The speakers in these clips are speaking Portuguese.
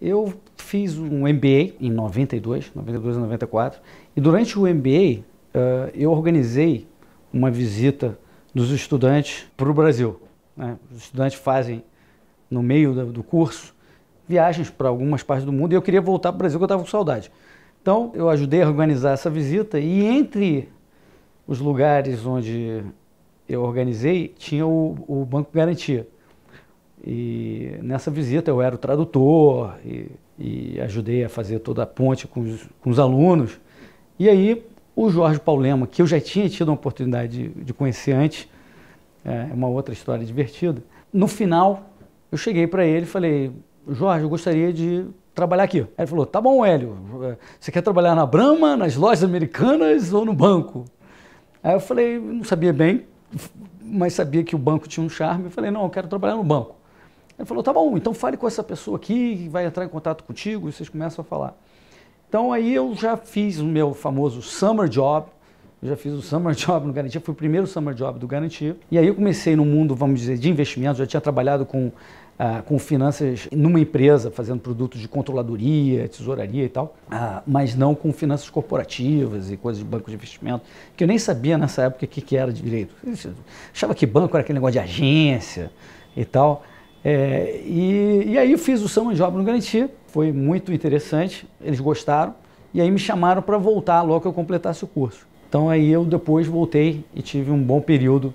Eu fiz um MBA em 92, 92 a 94, e durante o MBA uh, eh, eu organizei uma visita dos estudantes para o Brasil. Né? Os estudantes fazem, no meio do curso, viagens para algumas partes do mundo e eu queria voltar para o Brasil, que eu estava com saudade. Então eu ajudei a organizar essa visita e entre os lugares onde eu organizei tinha o, o Banco Garantia. E nessa visita eu era o tradutor e, e ajudei a fazer toda a ponte com os, com os, alunos. E aí o Jorge Paulema, que eu já tinha tido uma oportunidade de, de conhecer antes, é, é uma outra história divertida. No final, eu cheguei para ele e falei, Jorge, eu gostaria de trabalhar aqui. ele falou, tá bom, Hélio, eh, você quer trabalhar na Brahma, nas lojas americanas ou no banco? Aí eu falei, não sabia bem, mas sabia que o banco tinha um charme. Eu falei, não, eu quero trabalhar no banco. Ele falou, tá bom, então fale com essa pessoa aqui, que vai entrar em contato contigo, e vocês começam a falar. Então aí eu já fiz o meu famoso summer job, eu já fiz o summer job no Garantia, foi o primeiro summer job do Garantia. E aí eu comecei no mundo, vamos dizer, de investimentos, já tinha trabalhado com, ah, com finanças numa empresa, fazendo produtos de controladoria, tesouraria e tal, ah, mas não com finanças corporativas e coisas de banco de investimento, que eu nem sabia nessa época o que, que era de direito. Eu achava que banco era aquele negócio de agência e tal. É, e, e, aí eu fiz o Samba Job no Garantia, foi muito interessante, eles gostaram, e aí me chamaram para voltar logo que eu completasse o curso. Então aí eu depois voltei e tive um bom período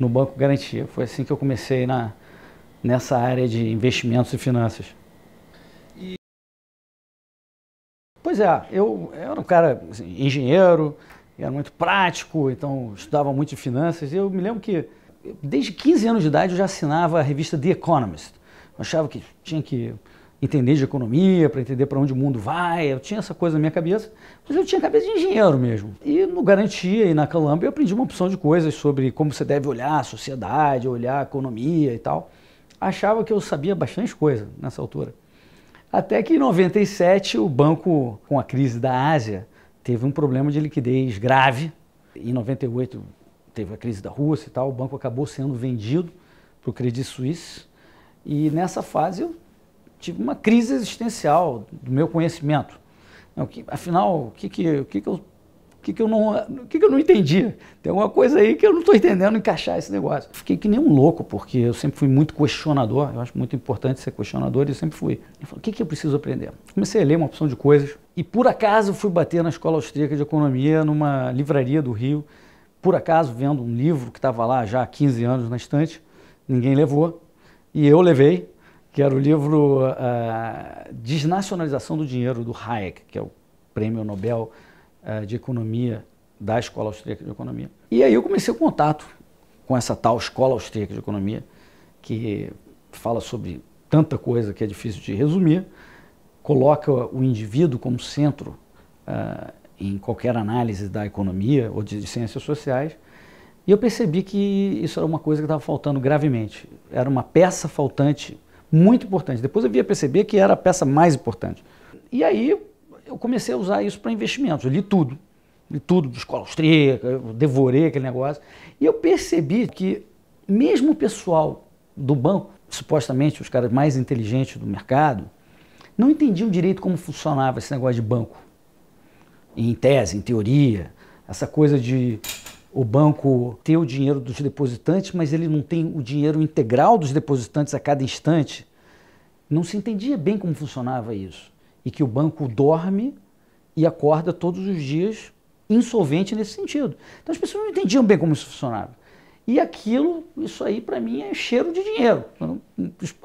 no Banco Garantia. Foi assim que eu comecei na, nessa área de investimentos e finanças. Pois é, eu, eu era um cara assim, engenheiro, era muito prático, então estudava muito de finanças. E eu me lembro que desde 15 anos de idade eu já assinava a revista The Economist. Eu achava que tinha que entender de economia, para entender para onde o mundo vai. Eu tinha essa coisa na minha cabeça, mas eu tinha cabeça de engenheiro mesmo. E no Garantia e na Calamba eu aprendi uma opção de coisas sobre como você deve olhar a sociedade, olhar a economia e tal. Achava que eu sabia bastante coisa nessa altura. Até que em 97 o banco, com a crise da Ásia, teve um problema de liquidez grave. Em 98 teve a crise da Rússia e tal, o banco acabou sendo vendido para o Credit Suisse. E nessa fase eu tive uma crise existencial do meu conhecimento. Afinal, o que, que, o que, que eu que, que, eu não, que, que eu não entendia? Tem alguma coisa aí que eu não estou entendendo encaixar esse negócio. Fiquei que nem um louco, porque eu sempre fui muito questionador, eu acho muito importante ser questionador, e eu sempre fui. Eu falei, o que, que eu preciso aprender? Comecei a ler uma opção de coisas, e por acaso fui bater na Escola Austríaca de Economia, numa livraria do Rio, por acaso, vendo um livro que estava lá já há 15 anos na estante, ninguém levou, e eu levei, que era o livro uh, Desnacionalização do Dinheiro, do Hayek, que é o prêmio Nobel uh, de Economia da Escola Austríaca de Economia. E aí eu comecei o contato com essa tal Escola Austríaca de Economia, que fala sobre tanta coisa que é difícil de resumir, coloca o indivíduo como centro uh, em qualquer análise da economia ou de ciências sociais, e eu percebi que isso era uma coisa que estava faltando gravemente. Era uma peça faltante muito importante. Depois eu via perceber que era a peça mais importante. E aí eu comecei a usar isso para investimentos. Eu li tudo. Li tudo de escola austríaca, eu devorei aquele negócio. E eu percebi que mesmo o pessoal do banco, supostamente os caras mais inteligentes do mercado, não entendiam direito como funcionava esse negócio de banco em tese, em teoria, essa coisa de o banco ter o dinheiro dos depositantes, mas ele não tem o dinheiro integral dos depositantes a cada instante. Não se entendia bem como funcionava isso. E que o banco dorme e acorda todos os dias insolvente nesse sentido. Então as pessoas não entendiam bem como isso funcionava. E aquilo, isso aí para mim é cheiro de dinheiro. Então,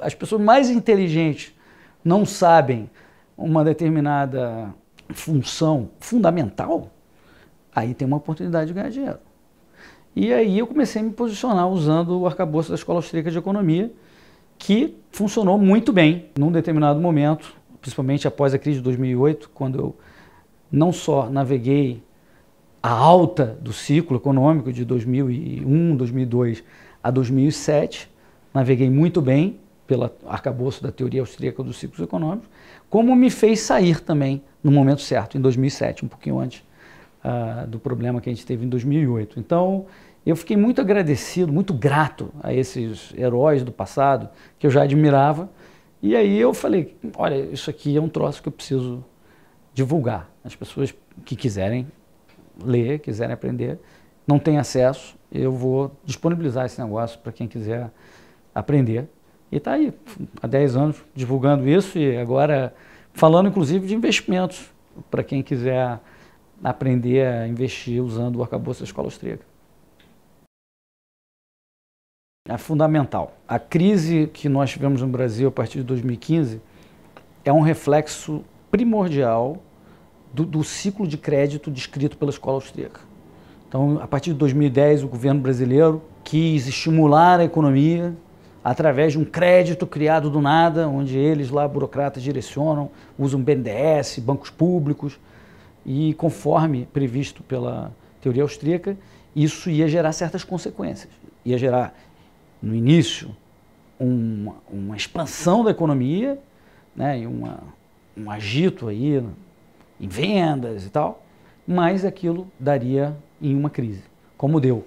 as pessoas mais inteligentes não sabem uma determinada função fundamental, aí tem uma oportunidade de ganhar dinheiro. E aí eu comecei a me posicionar usando o arcabouço da Escola Austríaca de Economia, que funcionou muito bem num determinado momento, principalmente após a crise de 2008, quando eu não só naveguei a alta do ciclo econômico de 2001, 2002 a 2007, naveguei muito bem pelo arcabouço da teoria austríaca dos ciclos econômicos, como me fez sair também no momento certo, em 2007, um pouquinho antes uh, do problema que a gente teve em 2008. Então, eu fiquei muito agradecido, muito grato a esses heróis do passado que eu já admirava. E aí eu falei, olha, isso aqui é um troço que eu preciso divulgar. As pessoas que quiserem ler, quiserem aprender, não têm acesso, eu vou disponibilizar esse negócio para quem quiser aprender. E está aí, há 10 anos divulgando isso e agora falando inclusive de investimentos, para quem quiser aprender a investir usando o arcabouço da escola austríaca. É fundamental. A crise que nós tivemos no Brasil a partir de 2015 é um reflexo primordial do, do ciclo de crédito descrito pela escola austríaca. Então, a partir de 2010, o governo brasileiro quis estimular a economia através de um crédito criado do nada, onde eles lá, burocratas, direcionam, usam BNDES, bancos públicos, e conforme previsto pela teoria austríaca, isso ia gerar certas consequências. Ia gerar, no início, uma, uma expansão da economia, né, e uma, um agito aí em vendas e tal, mas aquilo daria em uma crise, como deu.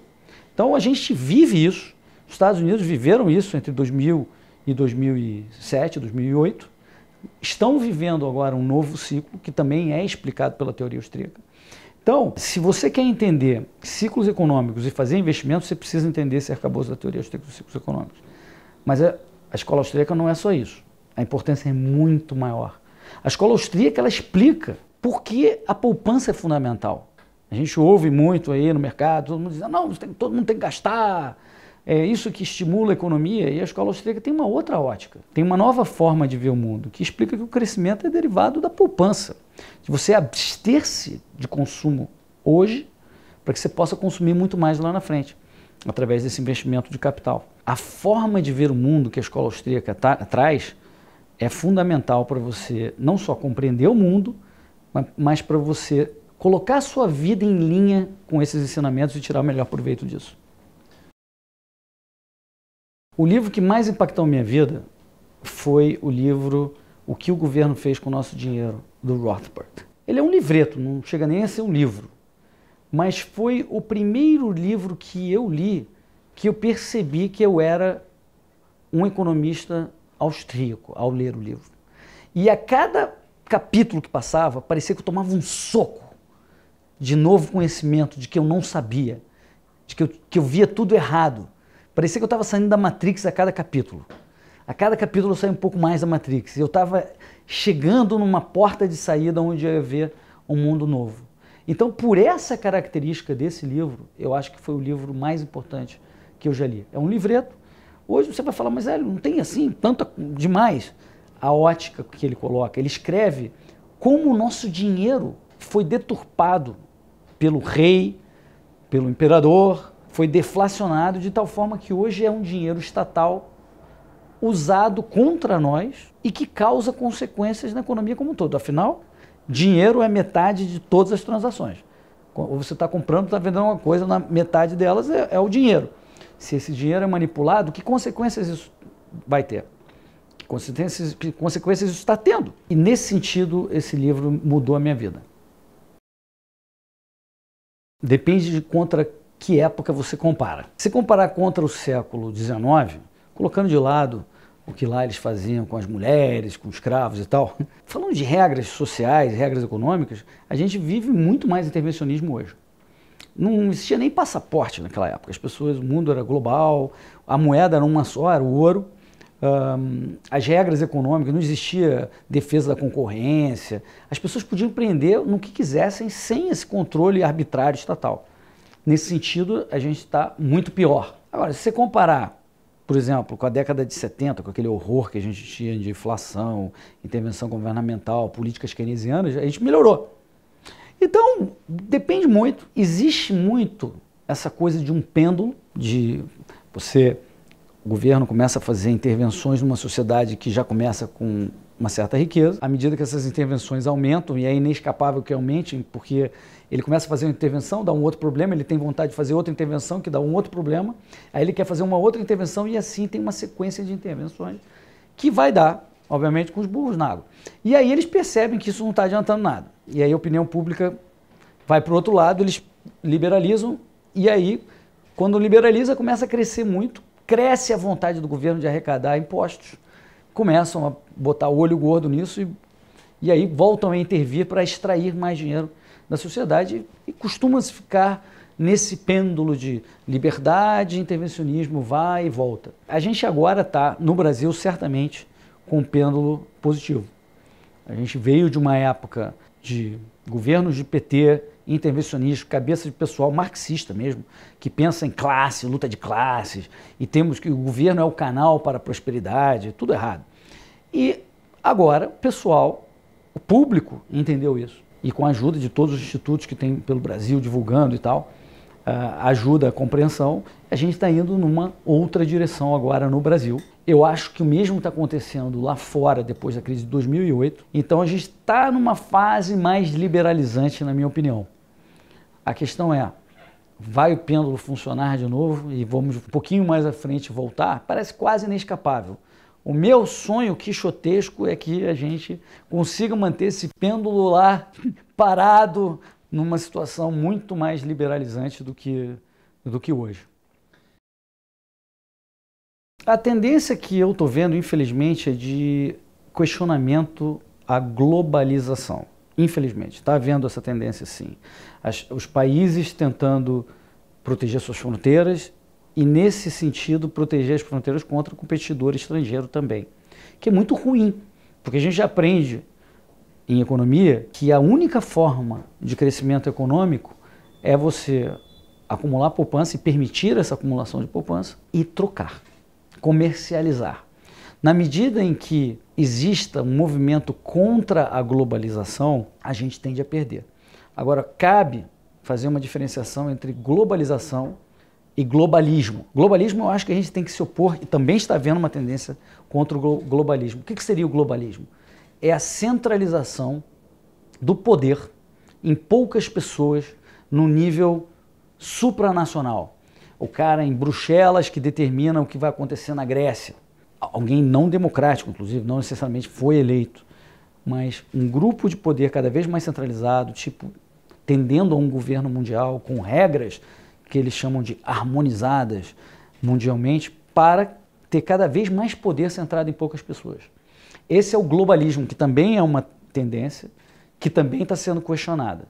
Então a gente vive isso, os Estados Unidos viveram isso entre 2000 e 2007, 2008. Estão vivendo agora um novo ciclo que também é explicado pela teoria austríaca. Então, se você quer entender ciclos econômicos e fazer investimentos, você precisa entender esse arcabouço da teoria austríaca dos ciclos econômicos. Mas é, a, escola austríaca não é só isso. A importância é muito maior. A escola austríaca ela explica por que a poupança é fundamental. A gente ouve muito aí no mercado, todo mundo dizendo: ah, não, todo mundo tem que gastar, é isso que estimula a economia e a escola austríaca tem uma outra ótica, tem uma nova forma de ver o mundo, que explica que o crescimento é derivado da poupança, de você abster-se de consumo hoje para que você possa consumir muito mais lá na frente, através desse investimento de capital. A forma de ver o mundo que a escola austríaca tá, traz é fundamental para você não só compreender o mundo, mas, mas para você colocar a sua vida em linha com esses ensinamentos e tirar o melhor proveito disso. O livro que mais impactou minha vida foi o livro O que o governo fez com o nosso dinheiro, do Rothbard. Ele é um livreto, não chega nem a ser um livro, mas foi o primeiro livro que eu li que eu percebi que eu era um economista austríaco ao ler o livro. E a cada capítulo que passava, parecia que eu tomava um soco de novo conhecimento, de que eu não sabia, de que eu, que eu via tudo errado. Parecia que eu estava saindo da Matrix a cada capítulo. A cada capítulo eu saía um pouco mais da Matrix. Eu estava chegando numa porta de saída onde eu ia ver um mundo novo. Então, por essa característica desse livro, eu acho que foi o livro mais importante que eu já li. É um livreto. Hoje você vai falar, mas é, não tem assim, tanta demais a ótica que ele coloca. Ele escreve como o nosso dinheiro foi deturpado pelo rei, pelo imperador, foi deflacionado de tal forma que hoje é um dinheiro estatal usado contra nós e que causa consequências na economia como um todo. Afinal, dinheiro é metade de todas as transações. Ou você está comprando, está vendendo uma coisa, na metade delas é, é, o dinheiro. Se esse dinheiro é manipulado, que consequências isso vai ter? Que consequências, que consequências isso está tendo? E nesse sentido, esse livro mudou a minha vida. Depende de contra que época você compara. Se comparar contra o século XIX, colocando de lado o que lá eles faziam com as mulheres, com os escravos e tal, falando de regras sociais, regras econômicas, a gente vive muito mais intervencionismo hoje. Não existia nem passaporte naquela época. As pessoas, o mundo era global, a moeda era uma só, era o ouro. Um, as regras econômicas, não existia defesa da concorrência. As pessoas podiam empreender no que quisessem sem esse controle arbitrário estatal. Nesse sentido, a gente está muito pior. Agora, se você comparar, por exemplo, com a década de 70, com aquele horror que a gente tinha de inflação, intervenção governamental, políticas keynesianas, a gente melhorou. Então, depende muito, existe muito essa coisa de um pêndulo, de você, o governo começa a fazer intervenções numa sociedade que já começa com uma certa riqueza. À medida que essas intervenções aumentam, e é inescapável que aumentem, porque ele começa a fazer uma intervenção, dá um outro problema, ele tem vontade de fazer outra intervenção, que dá um outro problema, aí ele quer fazer uma outra intervenção, e assim tem uma sequência de intervenções que vai dar, obviamente, com os burros na água. E aí eles percebem que isso não está adiantando nada. E aí a opinião pública vai para o outro lado, eles liberalizam, e aí, quando liberaliza, começa a crescer muito, cresce a vontade do governo de arrecadar impostos começam a botar o olho gordo nisso e, e aí voltam a intervir para extrair mais dinheiro da sociedade e costuma se ficar nesse pêndulo de liberdade, intervencionismo, vai e volta. A gente agora está, no Brasil, certamente com um pêndulo positivo. A gente veio de uma época de governos de PT intervencionista, cabeça de pessoal marxista mesmo, que pensa em classe, luta de classes, e temos que o governo é o canal para a prosperidade, tudo errado. E agora o pessoal, o público, entendeu isso. E com a ajuda de todos os institutos que tem pelo Brasil divulgando e tal, ah, ajuda a compreensão, a gente está indo numa outra direção agora no Brasil. Eu acho que o mesmo está acontecendo lá fora depois da crise de 2008. Então a gente está numa fase mais liberalizante, na minha opinião. A questão é, vai o pêndulo funcionar de novo e vamos um pouquinho mais à frente voltar? Parece quase inescapável. O meu sonho quixotesco é que a gente consiga manter esse pêndulo lá parado numa situação muito mais liberalizante do que, do que hoje. A tendência que eu estou vendo, infelizmente, é de questionamento à globalização. Infelizmente, está havendo essa tendência sim. As, os países tentando proteger suas fronteiras e, nesse sentido, proteger as fronteiras contra o competidor estrangeiro também, que é muito ruim, porque a gente aprende em economia que a única forma de crescimento econômico é você acumular poupança e permitir essa acumulação de poupança e trocar, comercializar. Na medida em que exista um movimento contra a globalização, a gente tende a perder. Agora, cabe fazer uma diferenciação entre globalização e globalismo. Globalismo eu acho que a gente tem que se opor e também está havendo uma tendência contra o globalismo. O que seria o globalismo? É a centralização do poder em poucas pessoas no nível supranacional. O cara em Bruxelas que determina o que vai acontecer na Grécia alguém não democrático, inclusive, não necessariamente foi eleito, mas um grupo de poder cada vez mais centralizado, tipo, tendendo a um governo mundial com regras que eles chamam de harmonizadas mundialmente para ter cada vez mais poder centrado em poucas pessoas. Esse é o globalismo, que também é uma tendência que também está sendo questionada.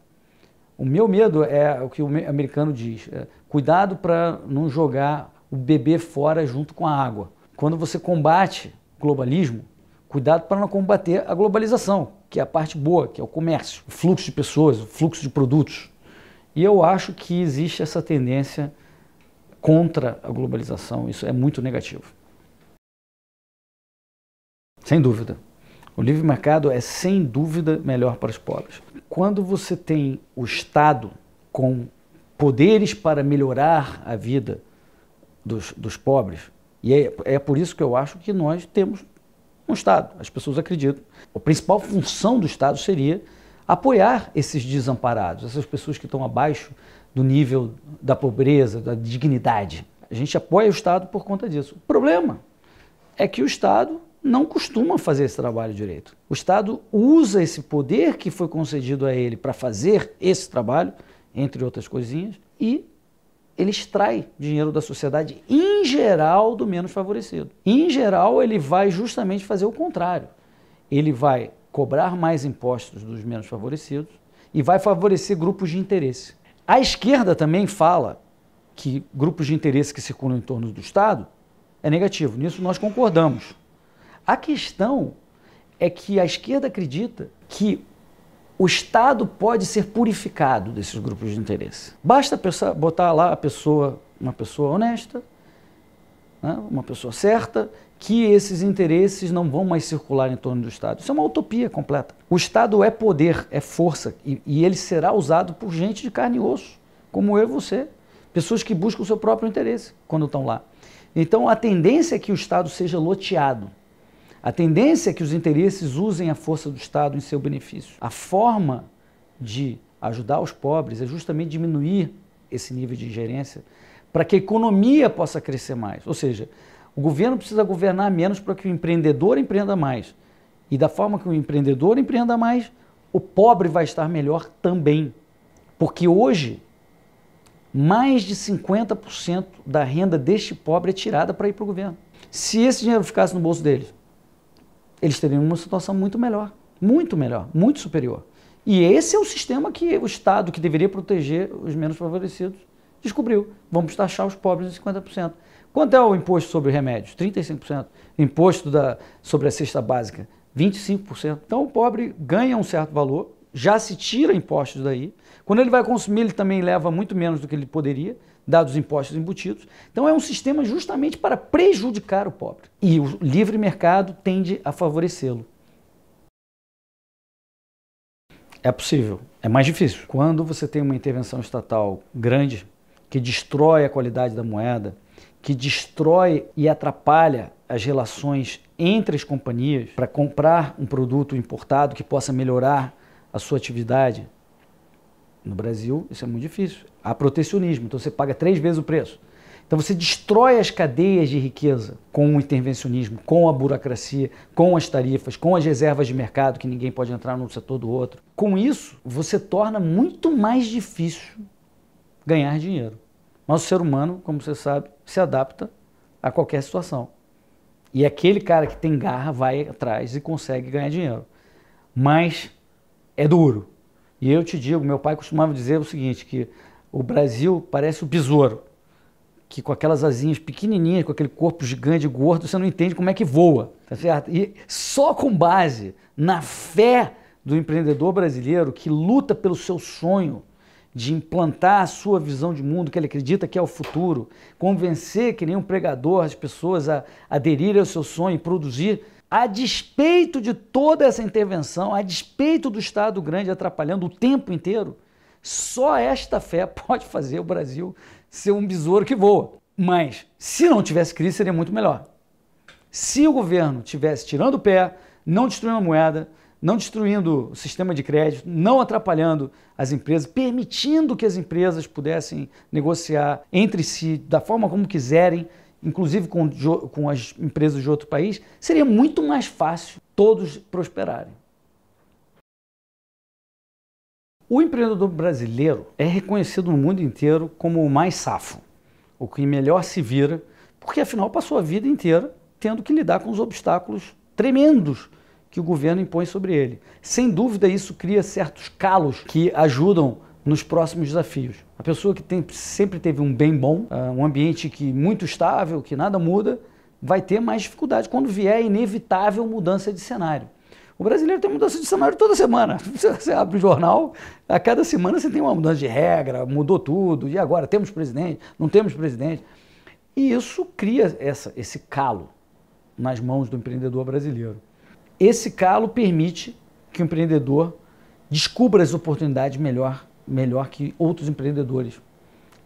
O meu medo é o que o americano diz: é, cuidado para não jogar o bebê fora junto com a água. Quando você combate globalismo, cuidado para não combater a globalização, que é a parte boa, que é o comércio, o fluxo de pessoas, o fluxo de produtos. E eu acho que existe essa tendência contra a globalização. Isso é muito negativo. Sem dúvida. O livre mercado é, sem dúvida, melhor para os pobres. Quando você tem o Estado com poderes para melhorar a vida dos, dos pobres, e é, é por isso que eu acho que nós temos um Estado. As pessoas acreditam. A principal função do Estado seria apoiar esses desamparados, essas pessoas que estão abaixo do nível da pobreza, da dignidade. A gente apoia o Estado por conta disso. O problema é que o Estado não costuma fazer esse trabalho direito. O Estado usa esse poder que foi concedido a ele para fazer esse trabalho, entre outras coisinhas, e ele extrai dinheiro da sociedade geral, do menos favorecido. Em geral, ele vai justamente fazer o contrário. Ele vai cobrar mais impostos dos menos favorecidos e vai favorecer grupos de interesse. A esquerda também fala que grupos de interesse que circulam em torno do Estado é negativo. Nisso nós concordamos. A questão é que a esquerda acredita que o Estado pode ser purificado desses grupos de interesse. Basta botar lá a pessoa, uma pessoa honesta, né, uma pessoa certa, que esses interesses não vão mais circular em torno do Estado. Isso é uma utopia completa. O Estado é poder, é força, e, e ele será usado por gente de carne e osso, como eu e você. Pessoas que buscam o seu próprio interesse quando estão lá. Então a tendência é que o Estado seja loteado. A tendência é que os interesses usem a força do Estado em seu benefício. A forma de ajudar os pobres é justamente diminuir esse nível de ingerência para que a economia possa crescer mais. Ou seja, o governo precisa governar menos para que o empreendedor empreenda mais. E da forma que o empreendedor empreenda mais, o pobre vai estar melhor também. Porque hoje, mais de 50% da renda deste pobre é tirada para ir para o governo. Se esse dinheiro ficasse no bolso deles, eles teriam uma situação muito melhor, muito melhor, muito superior. E esse é o sistema que o Estado, que deveria proteger os menos favorecidos, Descobriu, vamos taxar os pobres em 50%. Quanto é o imposto sobre remédios? 35%. Imposto da, sobre a cesta básica? 25%. Então o pobre ganha um certo valor, já se tira impostos daí. Quando ele vai consumir, ele também leva muito menos do que ele poderia, dados os impostos embutidos. Então é um sistema justamente para prejudicar o pobre. E o livre mercado tende a favorecê-lo. É possível, é mais difícil. Quando você tem uma intervenção estatal grande, que destrói a qualidade da moeda, que destrói e atrapalha as relações entre as companhias para comprar um produto importado que possa melhorar a sua atividade. No Brasil, isso é muito difícil. Há protecionismo, então você paga três vezes o preço. Então você destrói as cadeias de riqueza com o intervencionismo, com a burocracia, com as tarifas, com as reservas de mercado que ninguém pode entrar no setor do outro. Com isso, você torna muito mais difícil ganhar dinheiro. Mas o ser humano, como você sabe, se adapta a qualquer situação. E aquele cara que tem garra vai atrás e consegue ganhar dinheiro. Mas é duro. E eu te digo, meu pai costumava dizer o seguinte, que o Brasil parece o besouro, que com aquelas asinhas pequenininhas, com aquele corpo gigante, gordo, você não entende como é que voa, tá certo? E só com base na fé do empreendedor brasileiro que luta pelo seu sonho, de implantar a sua visão de mundo, que ele acredita que é o futuro, convencer que nem um pregador as pessoas a aderirem ao seu sonho e produzir, a despeito de toda essa intervenção, a despeito do Estado grande atrapalhando o tempo inteiro, só esta fé pode fazer o Brasil ser um besouro que voa. Mas se não tivesse crise, seria muito melhor. Se o governo tivesse tirando o pé, não destruindo a moeda, não destruindo o sistema de crédito, não atrapalhando as empresas, permitindo que as empresas pudessem negociar entre si da forma como quiserem, inclusive com, com as empresas de outro país, seria muito mais fácil todos prosperarem. O empreendedor brasileiro é reconhecido no mundo inteiro como o mais safo, o que melhor se vira, porque afinal passou a vida inteira tendo que lidar com os obstáculos tremendos que o governo impõe sobre ele. Sem dúvida, isso cria certos calos que ajudam nos próximos desafios. A pessoa que tem, sempre teve um bem bom, ah, um ambiente que muito estável, que nada muda, vai ter mais dificuldade quando vier a inevitável mudança de cenário. O brasileiro tem mudança de cenário toda semana. Você abre o jornal, a cada semana você tem uma mudança de regra, mudou tudo, e agora temos presidente, não temos presidente. E isso cria essa, esse calo nas mãos do empreendedor brasileiro. Esse calo permite que o empreendedor descubra as oportunidades melhor, melhor que outros empreendedores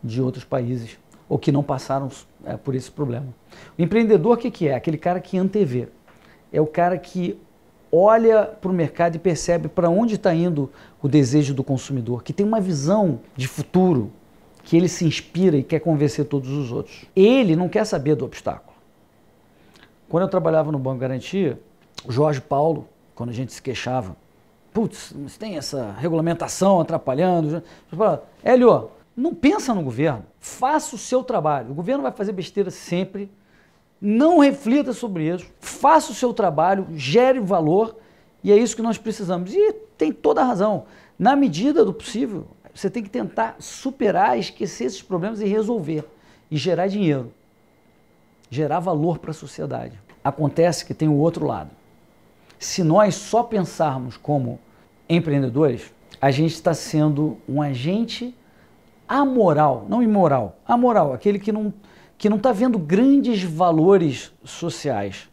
de outros países ou que não passaram é, por esse problema. O empreendedor, o que, que é? Aquele cara que antevê. É o cara que olha para o mercado e percebe para onde está indo o desejo do consumidor, que tem uma visão de futuro, que ele se inspira e quer convencer todos os outros. Ele não quer saber do obstáculo. Quando eu trabalhava no Banco Garantia, Jorge Paulo, quando a gente se queixava, putz, tem essa regulamentação atrapalhando. Hélio, não pensa no governo, faça o seu trabalho. O governo vai fazer besteira sempre, não reflita sobre isso, faça o seu trabalho, gere valor, e é isso que nós precisamos. E tem toda a razão. Na medida do possível, você tem que tentar superar, esquecer esses problemas e resolver. E gerar dinheiro, gerar valor para a sociedade. Acontece que tem o outro lado. Se nós só pensarmos como empreendedores, a gente está sendo um agente amoral, não imoral, amoral, aquele que não que não está vendo grandes valores sociais.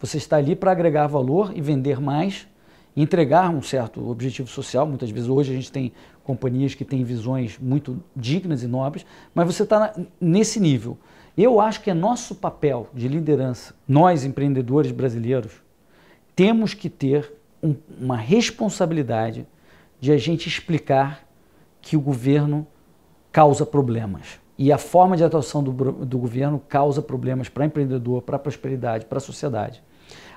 Você está ali para agregar valor e vender mais, entregar um certo objetivo social. Muitas vezes hoje a gente tem companhias que têm visões muito dignas e nobres, mas você está nesse nível. Eu acho que é nosso papel de liderança, nós empreendedores brasileiros, temos que ter um, uma responsabilidade de a gente explicar que o governo causa problemas. E a forma de atuação do, do governo causa problemas para empreendedor, para a prosperidade, para a sociedade.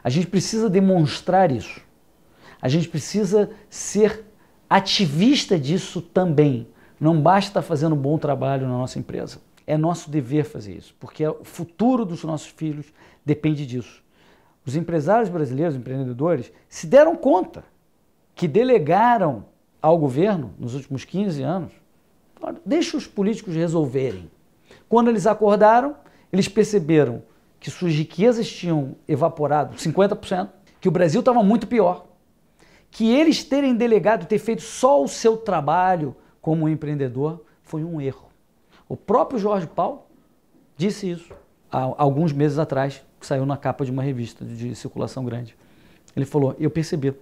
A gente precisa demonstrar isso. A gente precisa ser ativista disso também. Não basta estar fazendo um bom trabalho na nossa empresa. É nosso dever fazer isso, porque é o futuro dos nossos filhos depende disso. Os empresários brasileiros, empreendedores, se deram conta que delegaram ao governo nos últimos 15 anos. Deixa os políticos resolverem. Quando eles acordaram, eles perceberam que suas riquezas tinham evaporado 50%, que o Brasil estava muito pior, que eles terem delegado, ter feito só o seu trabalho como empreendedor, foi um erro. O próprio Jorge Paulo disse isso há alguns meses atrás, saiu na capa de uma revista de circulação grande. Ele falou: Eu percebi,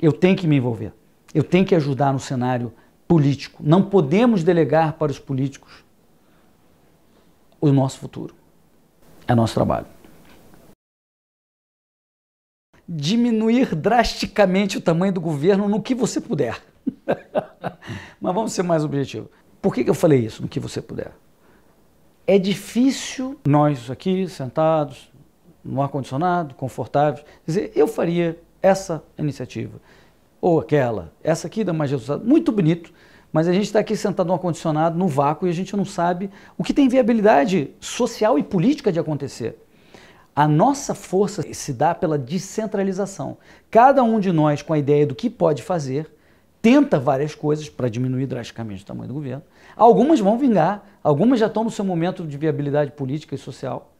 eu tenho que me envolver, eu tenho que ajudar no cenário político. Não podemos delegar para os políticos o nosso futuro. É nosso trabalho. Diminuir drasticamente o tamanho do governo no que você puder. Mas vamos ser mais objetivos. Por que, que eu falei isso, no que você puder? é difícil nós aqui sentados no ar condicionado, confortáveis, dizer eu faria essa iniciativa ou aquela, essa aqui dá mais resultado, muito bonito, mas a gente está aqui sentado no ar condicionado, no vácuo e a gente não sabe o que tem viabilidade social e política de acontecer. A nossa força se dá pela descentralização. Cada um de nós com a ideia do que pode fazer, tenta várias coisas para diminuir drasticamente o tamanho do governo, Algumas vão vingar, algumas já estão no seu momento de viabilidade política e social.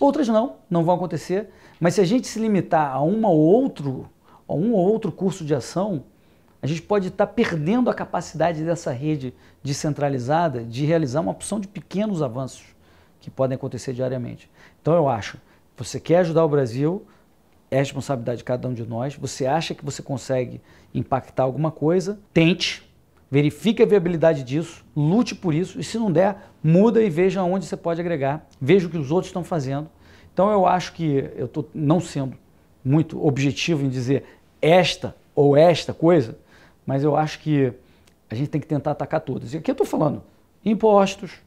Outras não, não vão acontecer. Mas se a gente se limitar a uma ou outro, a um ou outro curso de ação, a gente pode estar perdendo a capacidade dessa rede descentralizada de realizar uma opção de pequenos avanços que podem acontecer diariamente. Então eu acho, você quer ajudar o Brasil, é responsabilidade de cada um de nós. Você acha que você consegue impactar alguma coisa, tente, verifique a viabilidade disso, lute por isso e se não der, muda e veja onde você pode agregar, veja o que os outros estão fazendo. Então eu acho que eu estou não sendo muito objetivo em dizer esta ou esta coisa, mas eu acho que a gente tem que tentar atacar todas. E aqui eu estou falando impostos,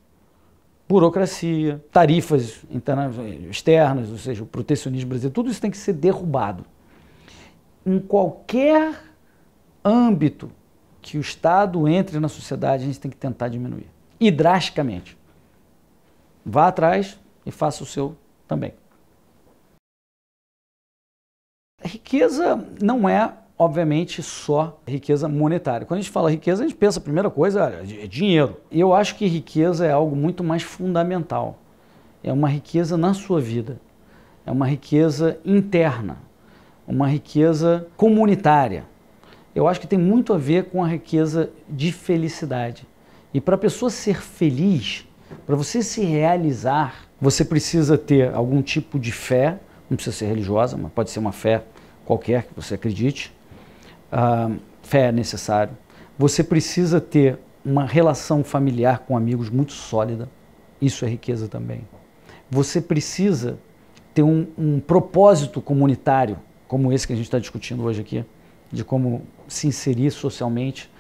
burocracia, tarifas internas, externas, ou seja, o protecionismo brasileiro, tudo isso tem que ser derrubado. Em qualquer âmbito que o Estado entre na sociedade, a gente tem que tentar diminuir. E drasticamente. Vá atrás e faça o seu também. A riqueza não é, obviamente, só riqueza monetária. Quando a gente fala riqueza, a gente pensa, a primeira coisa é, é dinheiro. E eu acho que riqueza é algo muito mais fundamental. É uma riqueza na sua vida. É uma riqueza interna. Uma riqueza comunitária eu acho que tem muito a ver com a riqueza de felicidade. E para a pessoa ser feliz, para você se realizar, você precisa ter algum tipo de fé, não precisa ser religiosa, mas pode ser uma fé qualquer que você acredite. Uh, fé é necessário. Você precisa ter uma relação familiar com amigos muito sólida. Isso é riqueza também. Você precisa ter um, um propósito comunitário, como esse que a gente está discutindo hoje aqui de como se inserir socialmente,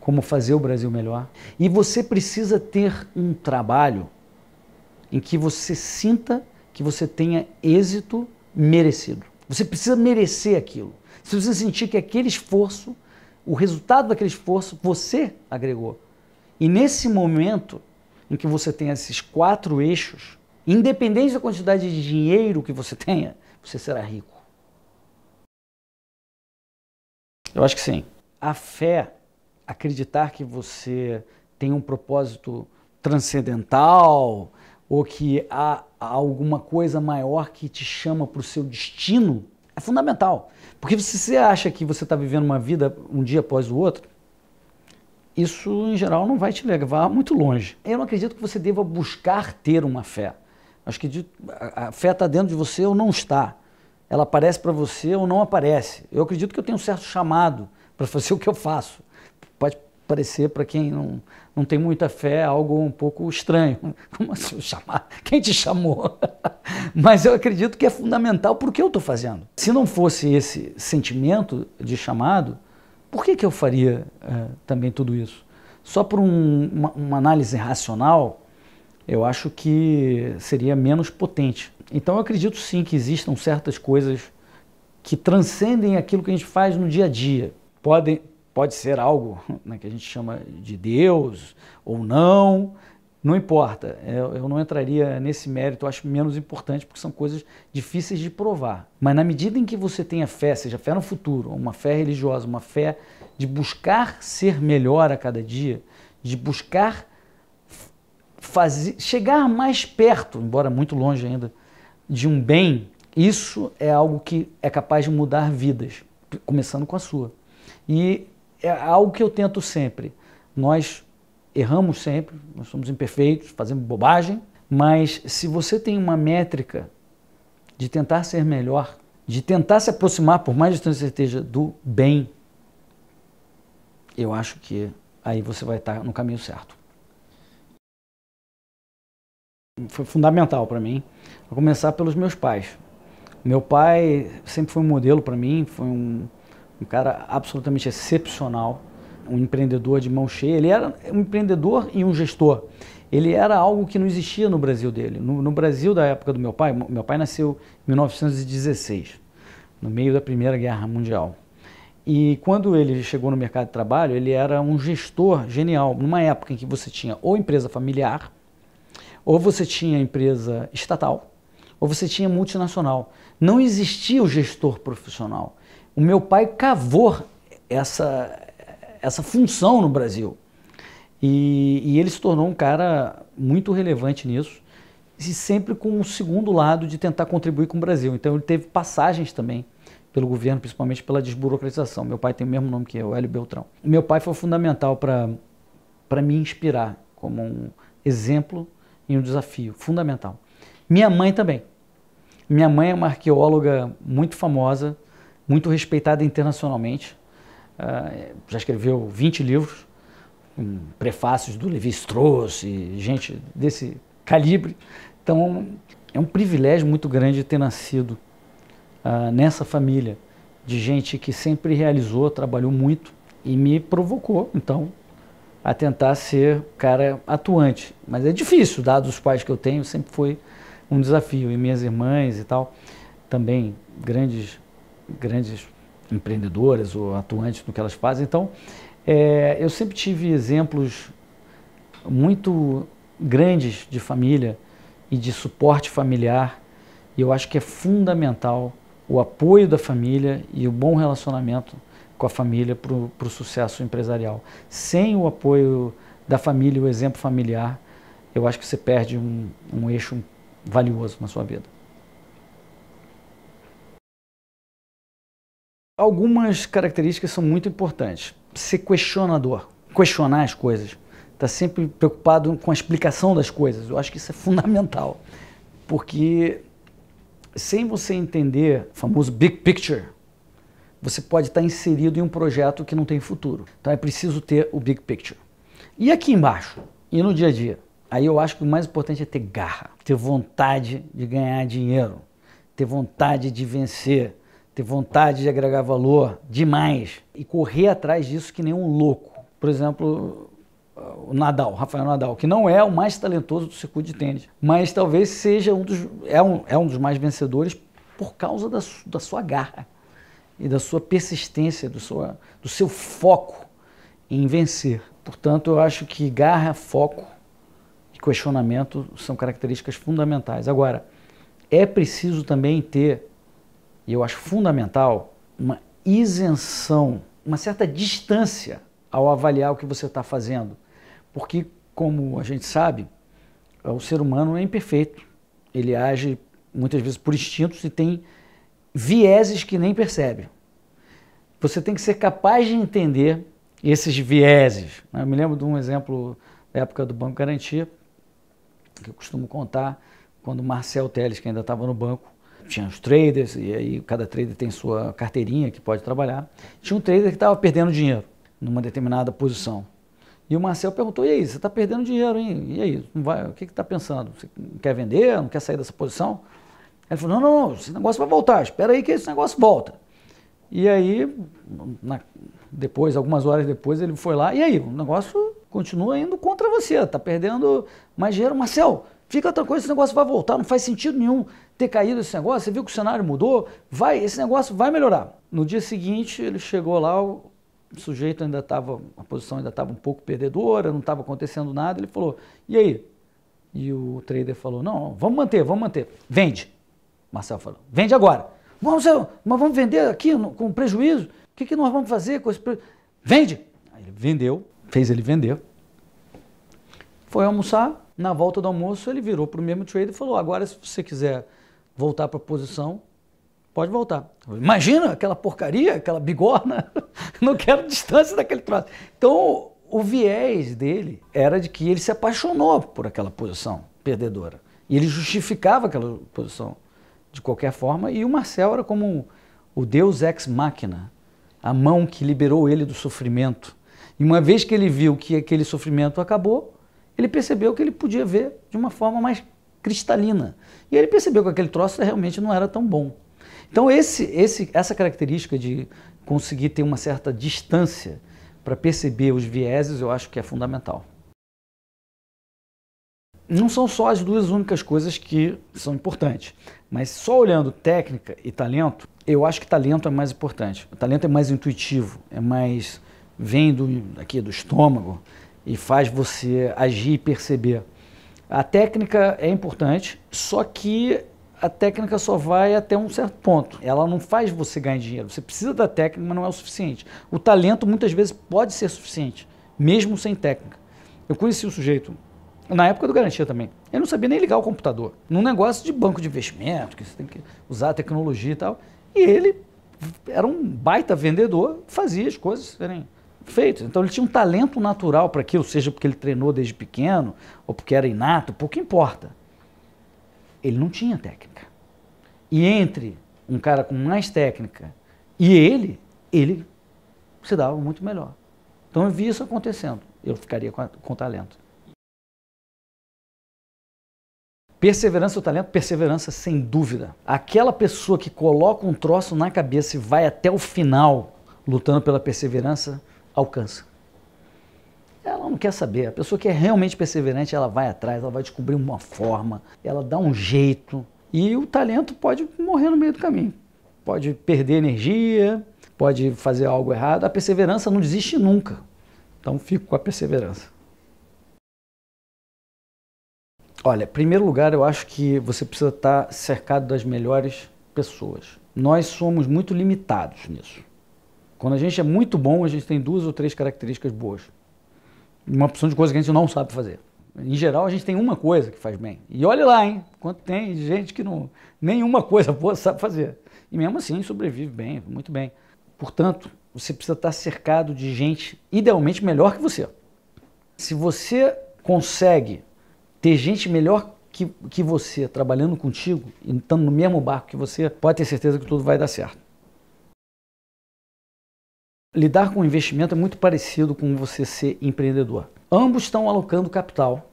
como fazer o Brasil melhor. E você precisa ter um trabalho em que você sinta que você tenha êxito merecido. Você precisa merecer aquilo. Você precisa sentir que aquele esforço, o resultado daquele esforço, você agregou. E nesse momento em que você tem esses quatro eixos, independente da quantidade de dinheiro que você tenha, você será rico. Eu acho que sim. A fé, acreditar que você tem um propósito transcendental ou que há alguma coisa maior que te chama para o seu destino, é fundamental. Porque se você acha que você está vivendo uma vida um dia após o outro, isso em geral não vai te levar muito longe. Eu não acredito que você deva buscar ter uma fé. Acho que a fé está dentro de você ou não está ela aparece para você ou não aparece. Eu acredito que eu tenho um certo chamado para fazer o que eu faço. Pode parecer para quem não, não tem muita fé algo um pouco estranho. Como assim chamar? Quem te chamou? Mas eu acredito que é fundamental porque eu estou fazendo. Se não fosse esse sentimento de chamado, por que, que eu faria eh, também tudo isso? Só por um, uma, uma análise racional, eu acho que seria menos potente. Então eu acredito sim que existam certas coisas que transcendem aquilo que a gente faz no dia a dia. Pode pode ser algo né, que a gente chama de Deus ou não, não importa. Eu, eu não entraria nesse mérito, acho menos importante, porque são coisas difíceis de provar. Mas na medida em que você tenha fé, seja fé no futuro, uma fé religiosa, uma fé de buscar ser melhor a cada dia, de buscar fazer, chegar mais perto, embora muito longe ainda de um bem, isso é algo que é capaz de mudar vidas, começando com a sua. E é algo que eu tento sempre. Nós erramos sempre, nós somos imperfeitos, fazemos bobagem, mas se você tem uma métrica de tentar ser melhor, de tentar se aproximar, por mais distante que esteja, do bem, eu acho que aí você vai estar no caminho certo foi fundamental para mim, a começar pelos meus pais. Meu pai sempre foi um modelo para mim, foi um, um, cara absolutamente excepcional, um empreendedor de mão cheia. Ele era um empreendedor e um gestor. Ele era algo que não existia no Brasil dele. No, no Brasil da época do meu pai, meu pai nasceu em 1916, no meio da Primeira Guerra Mundial. E quando ele chegou no mercado de trabalho, ele era um gestor genial, numa época em que você tinha ou empresa familiar, ou você tinha empresa estatal, ou você tinha multinacional. Não existia o gestor profissional. O meu pai cavou essa, essa função no Brasil. E, e ele se tornou um cara muito relevante nisso, e sempre com o segundo lado de tentar contribuir com o Brasil. Então ele teve passagens também pelo governo, principalmente pela desburocratização. Meu pai tem o mesmo nome que eu, Hélio Beltrão. Meu pai foi fundamental para me inspirar como um exemplo e um desafio fundamental. Minha mãe também. Minha mãe é uma arqueóloga muito famosa, muito respeitada internacionalmente. Uh, já escreveu 20 livros, um, prefácios do Levi-Strauss e gente desse calibre. Então, é um privilégio muito grande ter nascido uh, nessa família de gente que sempre realizou, trabalhou muito e me provocou. Então, a tentar ser cara atuante. Mas é difícil, dados os pais que eu tenho, sempre foi um desafio. E minhas irmãs e tal, também grandes, grandes empreendedoras ou atuantes no que elas fazem. Então, é, eu sempre tive exemplos muito grandes de família e de suporte familiar. E eu acho que é fundamental o apoio da família e o bom relacionamento com a família para o sucesso empresarial. Sem o apoio da família, o exemplo familiar, eu acho que você perde um, um eixo valioso na sua vida. Algumas características são muito importantes. Ser questionador, questionar as coisas, está sempre preocupado com a explicação das coisas. Eu acho que isso é fundamental, porque sem você entender o famoso big picture, você pode estar inserido em um projeto que não tem futuro. Então é preciso ter o big picture. E aqui embaixo, e no dia a dia, aí eu acho que o mais importante é ter garra, ter vontade de ganhar dinheiro, ter vontade de vencer, ter vontade de agregar valor demais e correr atrás disso que nem um louco. Por exemplo, o Nadal, Rafael Nadal, que não é o mais talentoso do circuito de tênis, mas talvez seja um dos, é um, é um dos mais vencedores por causa da, da sua garra e da sua persistência, do, sua, do seu foco em vencer. Portanto, eu acho que garra, foco e questionamento são características fundamentais. Agora, é preciso também ter, e eu acho fundamental, uma isenção, uma certa distância ao avaliar o que você está fazendo. Porque, como a gente sabe, o ser humano é imperfeito. Ele age muitas vezes por instintos e tem vieses que nem percebe. Você tem que ser capaz de entender esses vieses. Né? Eu me lembro de um exemplo da época do Banco Garantia, que eu costumo contar, quando o Marcel Teles, que ainda estava no banco, tinha os traders, e aí cada trader tem sua carteirinha que pode trabalhar. Tinha um trader que estava perdendo dinheiro numa determinada posição. E o Marcel perguntou: e aí, você está perdendo dinheiro, hein? E aí, vai, o que está pensando? Você quer vender? Não quer sair dessa posição? Ele falou, não, não, não, esse negócio vai voltar, espera aí que esse negócio volta. E aí, na, depois, algumas horas depois, ele foi lá, e aí, o negócio continua indo contra você, tá perdendo mais dinheiro. Marcel, fica tranquilo, esse negócio vai voltar, não faz sentido nenhum ter caído esse negócio, você viu que o cenário mudou, vai, esse negócio vai melhorar. No dia seguinte, ele chegou lá, o sujeito ainda estava, a posição ainda estava um pouco perdedora, não estava acontecendo nada, ele falou, e aí? E o trader falou, não, vamos manter, vamos manter, vende. Marcel falou. Vende agora. Vamos, mas vamos vender aqui com prejuízo? O que, que nós vamos fazer com esse prejuízo? Vende! Aí ele vendeu, fez ele vender. Foi almoçar, na volta do almoço ele virou para o mesmo trader e falou, agora se você quiser voltar para a posição, pode voltar. Imagina aquela porcaria, aquela bigorna, não quero distância daquele troço. Então o viés dele era de que ele se apaixonou por aquela posição perdedora. E ele justificava aquela posição de qualquer forma, e o Marcel era como o Deus ex machina, a mão que liberou ele do sofrimento. E uma vez que ele viu que aquele sofrimento acabou, ele percebeu que ele podia ver de uma forma mais cristalina. E ele percebeu que aquele troço realmente não era tão bom. Então esse, esse, essa característica de conseguir ter uma certa distância para perceber os vieses, eu acho que é fundamental não são só as duas únicas coisas que são importantes, mas só olhando técnica e talento, eu acho que talento é mais importante. O talento é mais intuitivo, é mais vem do aqui do estômago e faz você agir e perceber. A técnica é importante, só que a técnica só vai até um certo ponto. Ela não faz você ganhar dinheiro. Você precisa da técnica, mas não é o suficiente. O talento muitas vezes pode ser suficiente, mesmo sem técnica. Eu conheci um sujeito na época do Garantia também. Eu não sabia nem ligar o computador. Num negócio de banco de investimento, que você tem que usar a tecnologia e tal. E ele era um baita vendedor, fazia as coisas serem feitas. Então ele tinha um talento natural para aquilo, seja porque ele treinou desde pequeno, ou porque era inato, pouco importa. Ele não tinha técnica. E entre um cara com mais técnica e ele, ele se dava muito melhor. Então eu vi isso acontecendo. Eu ficaria com, a, com talento. Perseverança é o talento? Perseverança, sem dúvida. Aquela pessoa que coloca um troço na cabeça e vai até o final lutando pela perseverança, alcança. Ela não quer saber. A pessoa que é realmente perseverante, ela vai atrás, ela vai descobrir uma forma, ela dá um jeito. E o talento pode morrer no meio do caminho. Pode perder energia, pode fazer algo errado. A perseverança não desiste nunca. Então, fico com a perseverança. Olha, em primeiro lugar, eu acho que você precisa estar cercado das melhores pessoas. Nós somos muito limitados nisso. Quando a gente é muito bom, a gente tem duas ou três características boas. Uma opção de coisa que a gente não sabe fazer. Em geral, a gente tem uma coisa que faz bem. E olhe lá, hein? Quanto tem gente que não nenhuma coisa boa sabe fazer. E mesmo assim sobrevive bem, muito bem. Portanto, você precisa estar cercado de gente idealmente melhor que você. Se você consegue ter gente melhor que, que você trabalhando contigo, estando no mesmo barco que você, pode ter certeza que tudo vai dar certo. Lidar com investimento é muito parecido com você ser empreendedor. Ambos estão alocando capital,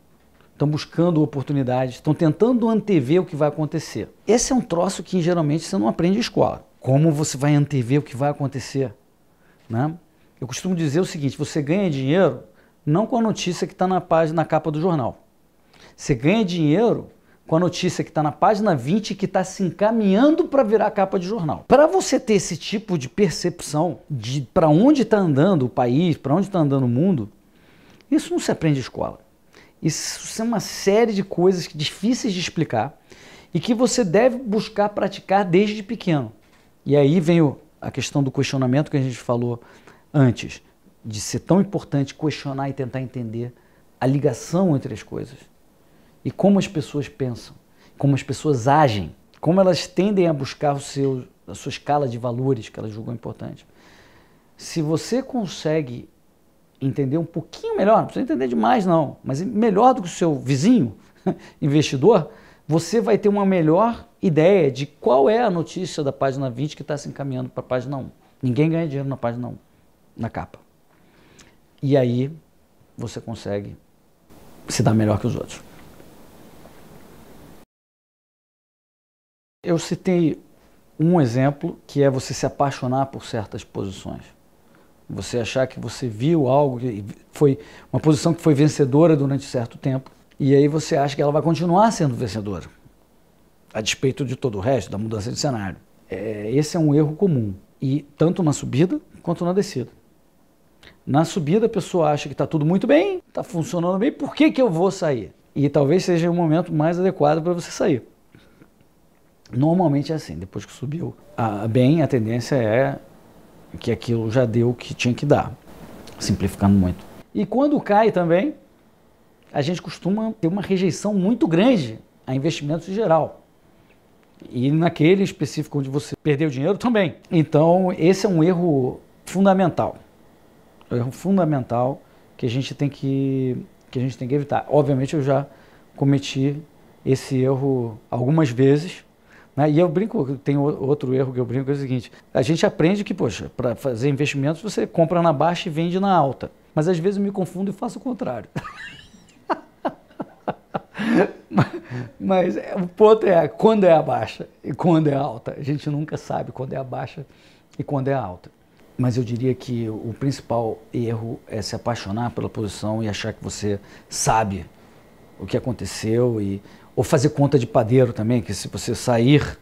estão buscando oportunidades, estão tentando antever o que vai acontecer. Esse é um troço que geralmente você não aprende em escola. Como você vai antever o que vai acontecer? Né? Eu costumo dizer o seguinte: você ganha dinheiro não com a notícia que está na página, na capa do jornal. Você ganha dinheiro com a notícia que está na página 20 que está se encaminhando para virar capa de jornal. Para você ter esse tipo de percepção de para onde está andando o país, para onde está andando o mundo, isso não se aprende em escola. Isso é uma série de coisas difíceis de explicar e que você deve buscar praticar desde pequeno. E aí vem o, a questão do questionamento que a gente falou antes, de ser tão importante questionar e tentar entender a ligação entre as coisas e como as pessoas pensam, como as pessoas agem, como elas tendem a buscar o seu, a sua escala de valores que elas julgam importante. Se você consegue entender um pouquinho melhor, não precisa entender demais não, mas melhor do que o seu vizinho investidor, você vai ter uma melhor ideia de qual é a notícia da página 20 que está se encaminhando para a página 1. Ninguém ganha dinheiro na página 1, na capa. E aí você consegue se dar melhor que os outros. Eu citei um exemplo que é você se apaixonar por certas posições. Você achar que você viu algo que foi uma posição que foi vencedora durante certo tempo e aí você acha que ela vai continuar sendo vencedora, a despeito de todo o resto, da mudança de cenário. É, esse é um erro comum, e tanto na subida quanto na descida. Na subida, a pessoa acha que está tudo muito bem, está funcionando bem, por que, que eu vou sair? E talvez seja o momento mais adequado para você sair. Normalmente é assim, depois que subiu a, bem, a tendência é que aquilo já deu o que tinha que dar, simplificando muito. E quando cai também, a gente costuma ter uma rejeição muito grande a investimentos em geral. E naquele específico onde você perdeu dinheiro também. Então, esse é um erro fundamental. É um erro fundamental que a gente tem que, que, a gente tem que evitar. Obviamente, eu já cometi esse erro algumas vezes né? E eu brinco, tem outro erro que eu brinco, é o seguinte: a gente aprende que, poxa, para fazer investimentos você compra na baixa e vende na alta. Mas às vezes eu me confundo e faço o contrário. mas, mas é, o ponto é quando é a baixa e quando é a alta. A gente nunca sabe quando é a baixa e quando é a alta. Mas eu diria que o principal erro é se apaixonar pela posição e achar que você sabe o que aconteceu e, ou fazer conta de padeiro também, que se você sair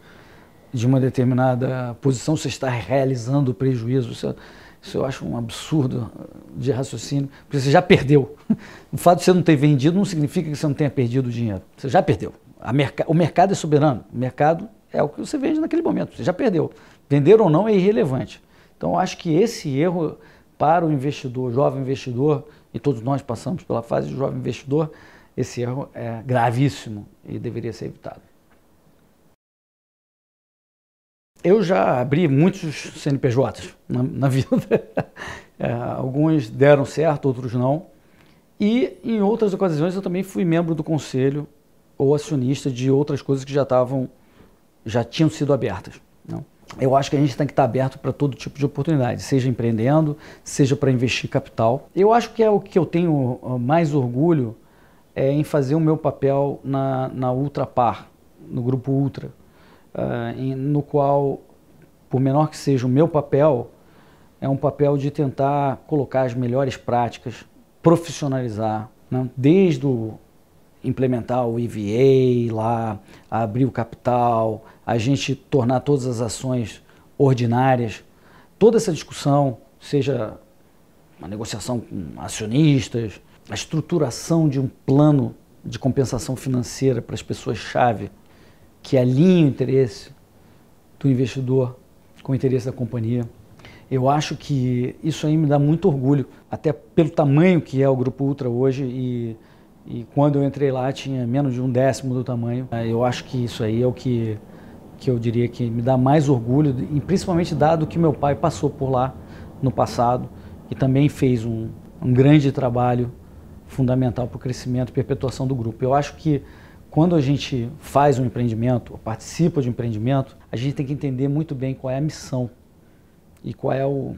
de uma determinada posição, você está realizando prejuízo. Isso, é, isso eu acho um absurdo de raciocínio, porque você já perdeu. O fato de você não ter vendido não significa que você não tenha perdido o dinheiro. Você já perdeu. Merc o mercado é soberano. O mercado é o que você vende naquele momento. Você já perdeu. Vender ou não é irrelevante. Então, eu acho que esse erro para o investidor, jovem investidor, e todos nós passamos pela fase de jovem investidor, esse erro é gravíssimo e deveria ser evitado. Eu já abri muitos CNPJs na, na vida. É, alguns deram certo, outros não. E em outras ocasiões eu também fui membro do conselho ou acionista de outras coisas que já estavam, já tinham sido abertas. Não? Né? Eu acho que a gente tem que estar aberto para todo tipo de oportunidade, seja empreendendo, seja para investir capital. Eu acho que é o que eu tenho ah, mais orgulho é em fazer o meu papel na, na Par no grupo Ultra, uh, em, no qual, por menor que seja o meu papel, é um papel de tentar colocar as melhores práticas, profissionalizar, né? desde o implementar o EVA lá, abrir o capital, a gente tornar todas as ações ordinárias, toda essa discussão, seja uma negociação com acionistas, a estruturação de um plano de compensação financeira para as pessoas-chave que alinhe o interesse do investidor com o interesse da companhia. Eu acho que isso aí me dá muito orgulho, até pelo tamanho que é o Grupo Ultra hoje e, e quando eu entrei lá tinha menos de um décimo do tamanho. Ah, eu acho que isso aí é o que, que eu diria que me dá mais orgulho, e principalmente dado que meu pai passou por lá no passado e também fez um, um grande trabalho fundamental para o crescimento e perpetuação do grupo. Eu acho que quando a gente faz um empreendimento, ou participa de um empreendimento, a gente tem que entender muito bem qual é a missão e qual é o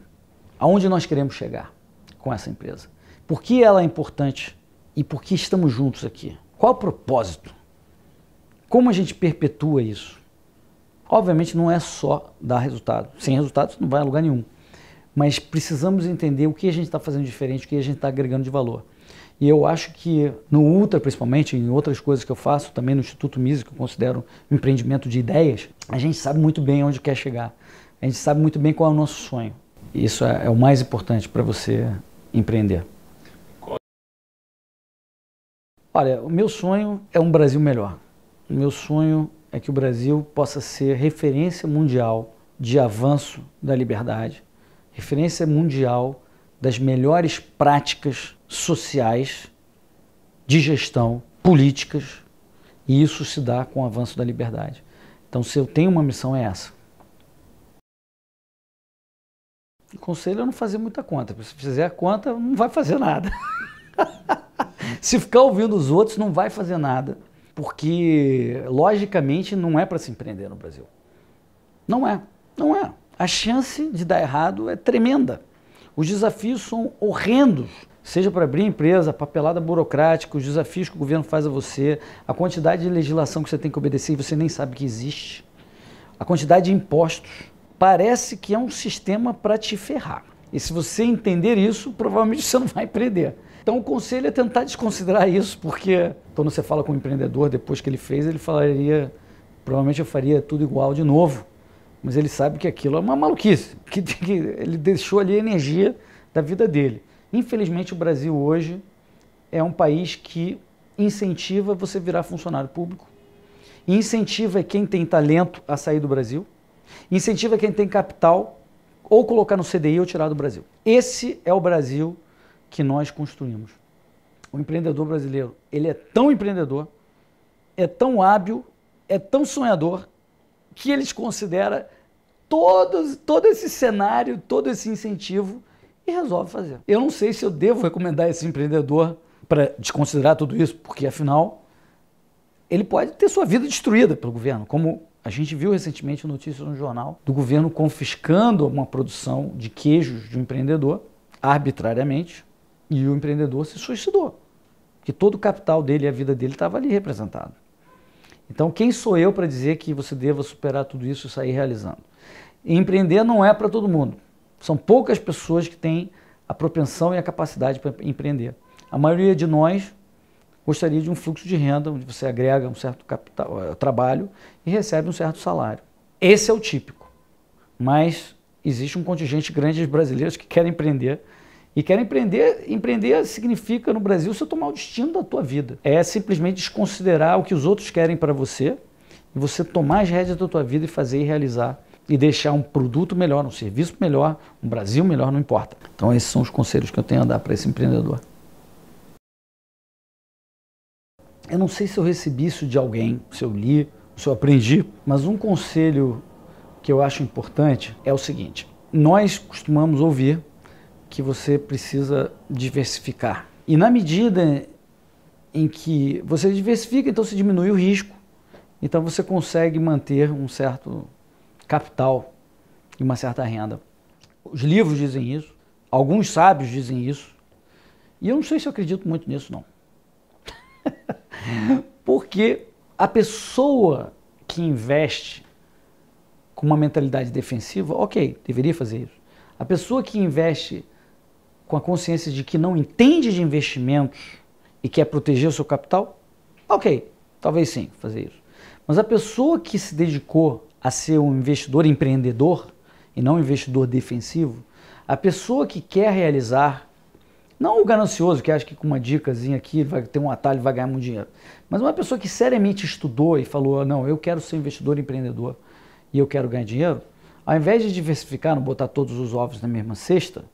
aonde nós queremos chegar com essa empresa. Por que ela é importante e por que estamos juntos aqui? Qual o propósito? Como a gente perpetua isso? Obviamente não é só dar resultado. Sem resultado não vai a lugar nenhum. Mas precisamos entender o que a gente está fazendo diferente, o que a gente está agregando de valor. E eu acho que no Ultra, principalmente, em outras coisas que eu faço, também no Instituto Mísico, que eu considero um empreendimento de ideias, a gente sabe muito bem onde quer chegar. A gente sabe muito bem qual é o nosso sonho. Isso é, é o mais importante para você empreender. Olha, o meu sonho é um Brasil melhor. O meu sonho é que o Brasil possa ser referência mundial de avanço da liberdade, referência mundial das melhores práticas sociais de gestão, políticas, e isso se dá com o avanço da liberdade. Então, se eu tenho uma missão, é essa. O conselho é não fazer muita conta, porque se fizer a conta, não vai fazer nada. se ficar ouvindo os outros, não vai fazer nada, porque logicamente não é para se empreender no Brasil. Não é, não é. A chance de dar errado é tremenda. Os desafios são horrendos, seja para abrir empresa, papelada burocrática, os desafios que o governo faz a você, a quantidade de legislação que você tem que obedecer e você nem sabe que existe, a quantidade de impostos. Parece que é um sistema para te ferrar. E se você entender isso, provavelmente você não vai empreender. Então o conselho é tentar desconsiderar isso, porque quando você fala com um empreendedor, depois que ele fez, ele falaria, provavelmente eu faria tudo igual de novo mas ele sabe que aquilo é uma maluquice, que, que ele deixou ali a energia da vida dele. Infelizmente, o Brasil hoje é um país que incentiva você virar funcionário público, incentiva quem tem talento a sair do Brasil, incentiva quem tem capital ou colocar no CDI ou tirar do Brasil. Esse é o Brasil que nós construímos. O empreendedor brasileiro, ele é tão empreendedor, é tão hábil, é tão sonhador que eles consideram todo, todo esse cenário, todo esse incentivo e resolve fazer. Eu não sei se eu devo recomendar esse empreendedor para desconsiderar tudo isso, porque afinal ele pode ter sua vida destruída pelo governo, como a gente viu recentemente notícias no jornal do governo confiscando uma produção de queijos de um empreendedor arbitrariamente e o empreendedor se suicidou, que todo o capital dele e a vida dele estava ali representado. Então, quem sou eu para dizer que você deva superar tudo isso e sair realizando? E empreender não é para todo mundo. São poucas pessoas que têm a propensão e a capacidade para empreender. A maioria de nós gostaria de um fluxo de renda onde você agrega um certo capital, eh, trabalho e recebe um certo salário. Esse é o típico. Mas existe um contingente grande de brasileiros que querem empreender e quero empreender, empreender significa no Brasil você tomar o destino da tua vida. É simplesmente desconsiderar o que os outros querem para você e você tomar as rédeas da tua vida e fazer e realizar e deixar um produto melhor, um serviço melhor, um Brasil melhor, não importa. Então esses são os conselhos que eu tenho a dar para esse empreendedor. Eu não sei se eu recebi isso de alguém, se eu li, se eu aprendi, mas um conselho que eu acho importante é o seguinte: nós costumamos ouvir que você precisa diversificar. E na medida em que você diversifica, então se diminui o risco. Então você consegue manter um certo capital e uma certa renda. Os livros dizem isso, alguns sábios dizem isso. E eu não sei se eu acredito muito nisso não. Porque a pessoa que investe com uma mentalidade defensiva, ok, deveria fazer isso. A pessoa que investe com a consciência de que não entende de investimentos e quer proteger o seu capital? Ok, talvez sim, fazer isso. Mas a pessoa que se dedicou a ser um investidor empreendedor e não um investidor defensivo, a pessoa que quer realizar, não o ganancioso que acha que com uma dicasinha aqui vai ter um atalho e vai ganhar muito dinheiro, mas uma pessoa que seriamente estudou e falou: ah, não, eu quero ser investidor empreendedor e eu quero ganhar dinheiro, ao invés de diversificar, não botar todos os ovos na mesma cesta,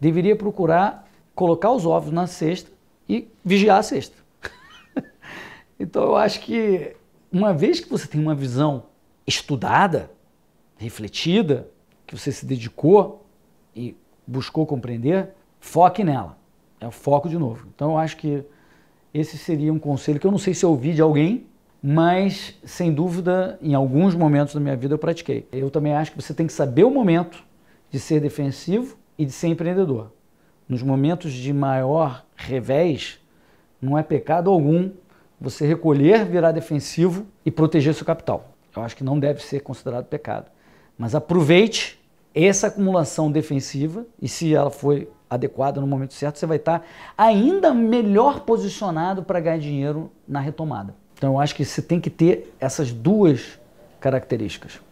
deveria procurar colocar os ovos na cesta e vigiar a cesta. então eu acho que uma vez que você tem uma visão estudada, refletida, que você se dedicou e buscou compreender, foque nela. É o foco de novo. Então eu acho que esse seria um conselho que eu não sei se eu ouvi de alguém, mas sem dúvida, em alguns momentos da minha vida eu pratiquei. Eu também acho que você tem que saber o momento de ser defensivo e de ser empreendedor. Nos momentos de maior revés, não é pecado algum você recolher, virar defensivo e proteger seu capital. Eu acho que não deve ser considerado pecado. Mas aproveite essa acumulação defensiva e se ela foi adequada no momento certo, você vai estar ainda melhor posicionado para ganhar dinheiro na retomada. Então eu acho que você tem que ter essas duas características.